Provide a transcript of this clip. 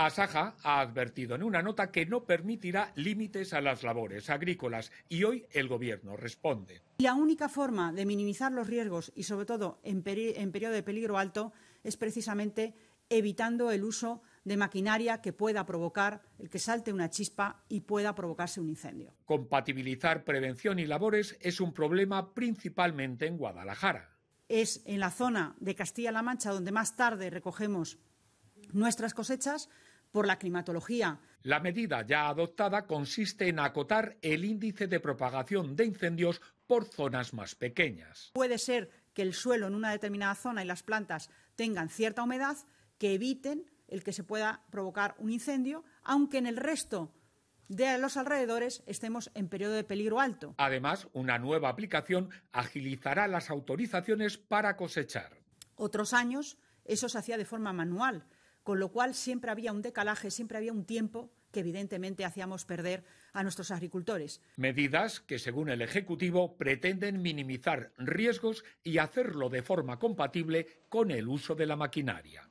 Asaja ha advertido en una nota que no permitirá límites a las labores agrícolas y hoy el Gobierno responde. La única forma de minimizar los riesgos y sobre todo en, en periodo de peligro alto es precisamente evitando el uso de maquinaria que pueda provocar el que salte una chispa y pueda provocarse un incendio. Compatibilizar prevención y labores es un problema principalmente en Guadalajara. Es en la zona de Castilla-La Mancha donde más tarde recogemos nuestras cosechas por la climatología. La medida ya adoptada consiste en acotar el índice de propagación de incendios por zonas más pequeñas. Puede ser que el suelo en una determinada zona y las plantas tengan cierta humedad que eviten el que se pueda provocar un incendio, aunque en el resto de los alrededores estemos en periodo de peligro alto. Además, una nueva aplicación agilizará las autorizaciones para cosechar. Otros años eso se hacía de forma manual, con lo cual siempre había un decalaje, siempre había un tiempo que evidentemente hacíamos perder a nuestros agricultores. Medidas que, según el Ejecutivo, pretenden minimizar riesgos y hacerlo de forma compatible con el uso de la maquinaria.